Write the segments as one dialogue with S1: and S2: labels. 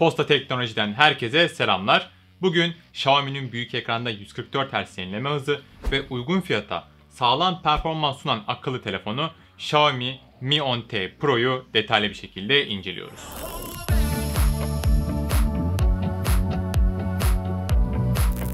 S1: Posta Teknoloji'den herkese selamlar. Bugün Xiaomi'nin büyük ekranda 144 Hz yenileme hızı ve uygun fiyata sağlam performans sunan akıllı telefonu Xiaomi Mi 10T Pro'yu detaylı bir şekilde inceliyoruz.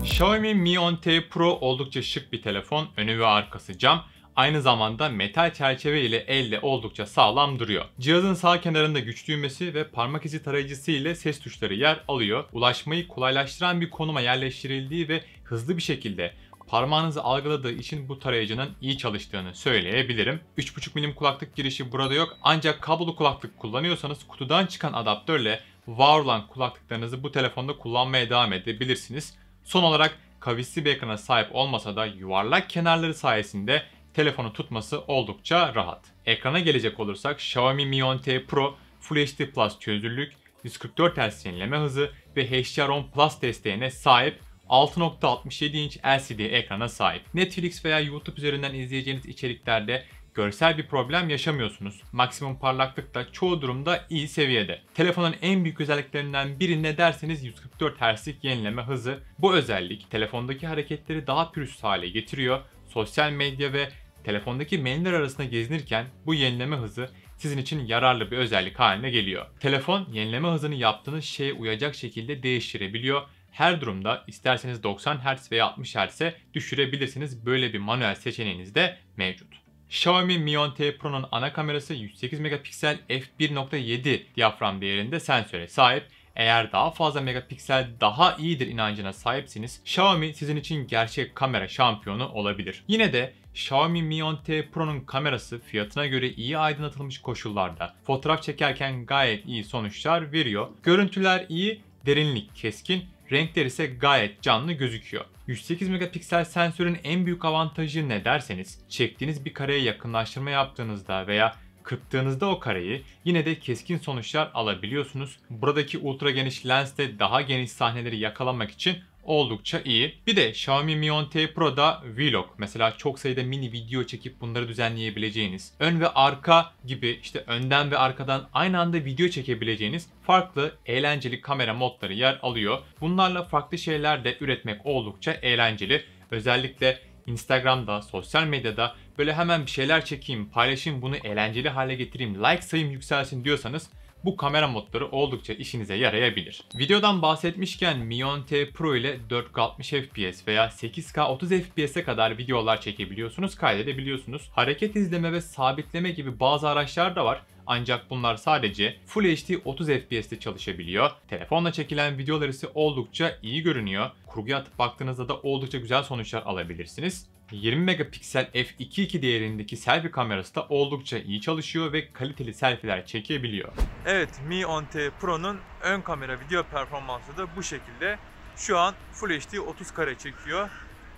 S1: Xiaomi Mi 10T Pro oldukça şık bir telefon. Önü ve arkası cam aynı zamanda metal çerçeve ile elle oldukça sağlam duruyor. Cihazın sağ kenarında güç düğmesi ve parmak izi tarayıcısı ile ses tuşları yer alıyor. Ulaşmayı kolaylaştıran bir konuma yerleştirildiği ve hızlı bir şekilde parmağınızı algıladığı için bu tarayıcının iyi çalıştığını söyleyebilirim. 3.5 milim kulaklık girişi burada yok ancak kablolu kulaklık kullanıyorsanız kutudan çıkan adaptörle var olan kulaklıklarınızı bu telefonda kullanmaya devam edebilirsiniz. Son olarak kavisli bir ekrana sahip olmasa da yuvarlak kenarları sayesinde telefonu tutması oldukça rahat. Ekrana gelecek olursak Xiaomi Mi 10T Pro Full HD Plus çözünürlük, 144 Hz yenileme hızı ve HDR10 Plus desteğine sahip 6.67 inç LCD ekrana sahip. Netflix veya YouTube üzerinden izleyeceğiniz içeriklerde görsel bir problem yaşamıyorsunuz. Maksimum parlaklık da çoğu durumda iyi seviyede. Telefonun en büyük özelliklerinden biri ne derseniz 144 Hz'lik yenileme hızı. Bu özellik telefondaki hareketleri daha pürüzsüz hale getiriyor. Sosyal medya ve telefondaki menüler arasında gezinirken bu yenileme hızı sizin için yararlı bir özellik haline geliyor. Telefon yenileme hızını yaptığınız şeye uyacak şekilde değiştirebiliyor. Her durumda isterseniz 90 Hz veya 60 Hz'e düşürebilirsiniz. Böyle bir manuel seçeneğiniz de mevcut. Xiaomi Mi 10T Pro'nun ana kamerası 108 megapiksel f1.7 diyafram değerinde sensöre sahip. Eğer daha fazla megapiksel daha iyidir inancına sahipsiniz, Xiaomi sizin için gerçek kamera şampiyonu olabilir. Yine de Xiaomi Mi 10T Pro'nun kamerası fiyatına göre iyi aydınlatılmış koşullarda fotoğraf çekerken gayet iyi sonuçlar veriyor. Görüntüler iyi, derinlik keskin, renkler ise gayet canlı gözüküyor. 108 megapiksel sensörün en büyük avantajı ne derseniz, çektiğiniz bir kareye yakınlaştırma yaptığınızda veya kırptığınızda o kareyi yine de keskin sonuçlar alabiliyorsunuz. Buradaki ultra geniş lens de daha geniş sahneleri yakalamak için oldukça iyi. Bir de Xiaomi Mi 10T Pro'da Vlog mesela çok sayıda mini video çekip bunları düzenleyebileceğiniz, ön ve arka gibi işte önden ve arkadan aynı anda video çekebileceğiniz farklı eğlenceli kamera modları yer alıyor. Bunlarla farklı şeyler de üretmek oldukça eğlenceli. Özellikle Instagram'da, sosyal medyada böyle hemen bir şeyler çekeyim, paylaşayım, bunu eğlenceli hale getireyim, like sayım yükselsin diyorsanız bu kamera modları oldukça işinize yarayabilir. Videodan bahsetmişken Mion T Pro ile 4K 60 FPS veya 8K 30 FPS'e kadar videolar çekebiliyorsunuz, kaydedebiliyorsunuz. Hareket izleme ve sabitleme gibi bazı araçlar da var. Ancak bunlar sadece Full HD 30 FPS'te çalışabiliyor. Telefonla çekilen videolar ise oldukça iyi görünüyor. Kurguya atıp baktığınızda da oldukça güzel sonuçlar alabilirsiniz. 20 megapiksel f2.2 değerindeki selfie kamerası da oldukça iyi çalışıyor ve kaliteli selfiler çekebiliyor. Evet Mi 10T Pro'nun ön kamera video performansı da bu şekilde. Şu an Full HD 30 kare çekiyor.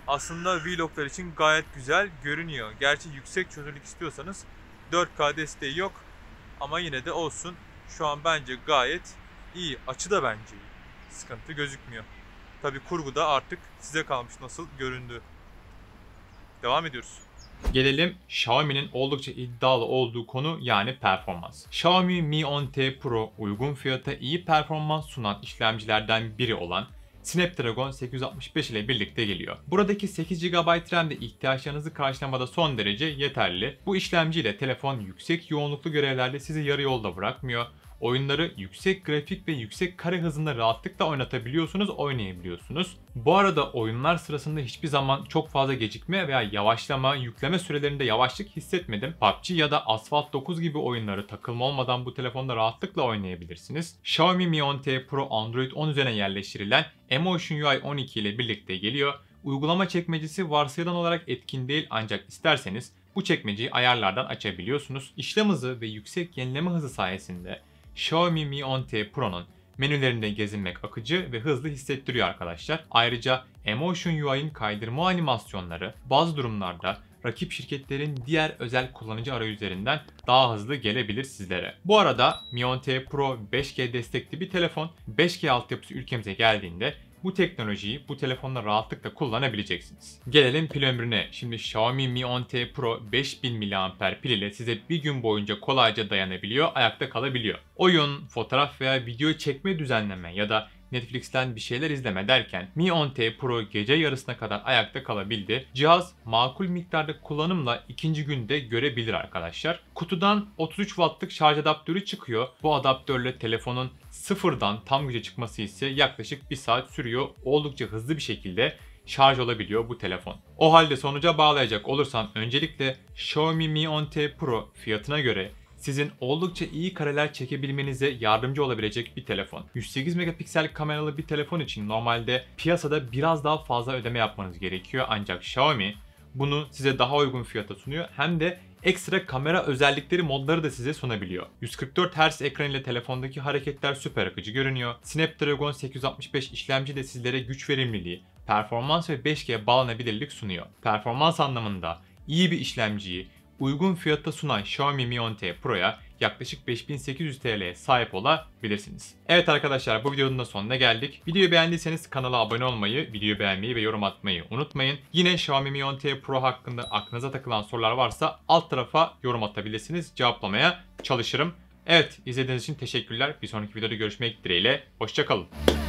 S1: Aslında vloglar için gayet güzel görünüyor. Gerçi yüksek çözünürlük istiyorsanız 4K desteği yok. Ama yine de olsun. Şu an bence gayet iyi. Açı da bence iyi. Sıkıntı gözükmüyor. Tabi kurgu da artık size kalmış nasıl göründü. Devam ediyoruz. Gelelim Xiaomi'nin oldukça iddialı olduğu konu yani performans. Xiaomi Mi 10T Pro uygun fiyata iyi performans sunan işlemcilerden biri olan Snapdragon 865 ile birlikte geliyor. Buradaki 8 GB RAM de ihtiyaçlarınızı karşılamada son derece yeterli. Bu işlemci ile telefon yüksek yoğunluklu görevlerde sizi yarı yolda bırakmıyor. Oyunları yüksek grafik ve yüksek kare hızında rahatlıkla oynatabiliyorsunuz, oynayabiliyorsunuz. Bu arada oyunlar sırasında hiçbir zaman çok fazla gecikme veya yavaşlama, yükleme sürelerinde yavaşlık hissetmedim. PUBG ya da Asphalt 9 gibi oyunları takılma olmadan bu telefonda rahatlıkla oynayabilirsiniz. Xiaomi Mi 10T Pro Android 10 üzerine yerleştirilen Emotion UI 12 ile birlikte geliyor. Uygulama çekmecesi varsayılan olarak etkin değil ancak isterseniz bu çekmeceyi ayarlardan açabiliyorsunuz. İşlem hızı ve yüksek yenileme hızı sayesinde Xiaomi Mi 10T Pro'nun menülerinde gezinmek akıcı ve hızlı hissettiriyor arkadaşlar. Ayrıca Emotion UI'nin kaydırma animasyonları bazı durumlarda rakip şirketlerin diğer özel kullanıcı arayüzlerinden daha hızlı gelebilir sizlere. Bu arada Mi 10T Pro 5G destekli bir telefon 5G altyapısı ülkemize geldiğinde bu teknolojiyi bu telefonla rahatlıkla kullanabileceksiniz. Gelelim pil ömrüne. Şimdi Xiaomi Mi 10T Pro 5000 mAh pil ile size bir gün boyunca kolayca dayanabiliyor, ayakta kalabiliyor. Oyun, fotoğraf veya video çekme düzenleme ya da Netflix'ten bir şeyler izleme derken Mi 10T Pro gece yarısına kadar ayakta kalabildi. Cihaz makul miktarda kullanımla ikinci günde görebilir arkadaşlar. Kutudan 33 wattlık şarj adaptörü çıkıyor. Bu adaptörle telefonun sıfırdan tam güce çıkması ise yaklaşık 1 saat sürüyor. Oldukça hızlı bir şekilde şarj olabiliyor bu telefon. O halde sonuca bağlayacak olursam öncelikle Xiaomi Mi 10T Pro fiyatına göre sizin oldukça iyi kareler çekebilmenize yardımcı olabilecek bir telefon. 108 megapiksel kameralı bir telefon için normalde piyasada biraz daha fazla ödeme yapmanız gerekiyor ancak Xiaomi bunu size daha uygun fiyata sunuyor hem de ekstra kamera özellikleri modları da size sunabiliyor. 144 Hz ekran ile telefondaki hareketler süper akıcı görünüyor. Snapdragon 865 işlemci de sizlere güç verimliliği, performans ve 5G bağlanabilirlik sunuyor. Performans anlamında iyi bir işlemciyi, uygun fiyatta sunan Xiaomi Mi 10T Pro'ya yaklaşık 5800 TL'ye sahip olabilirsiniz. Evet arkadaşlar bu videonun da sonuna geldik. Videoyu beğendiyseniz kanala abone olmayı, videoyu beğenmeyi ve yorum atmayı unutmayın. Yine Xiaomi Mi 10T Pro hakkında aklınıza takılan sorular varsa alt tarafa yorum atabilirsiniz. Cevaplamaya çalışırım. Evet izlediğiniz için teşekkürler. Bir sonraki videoda görüşmek dileğiyle. Hoşçakalın.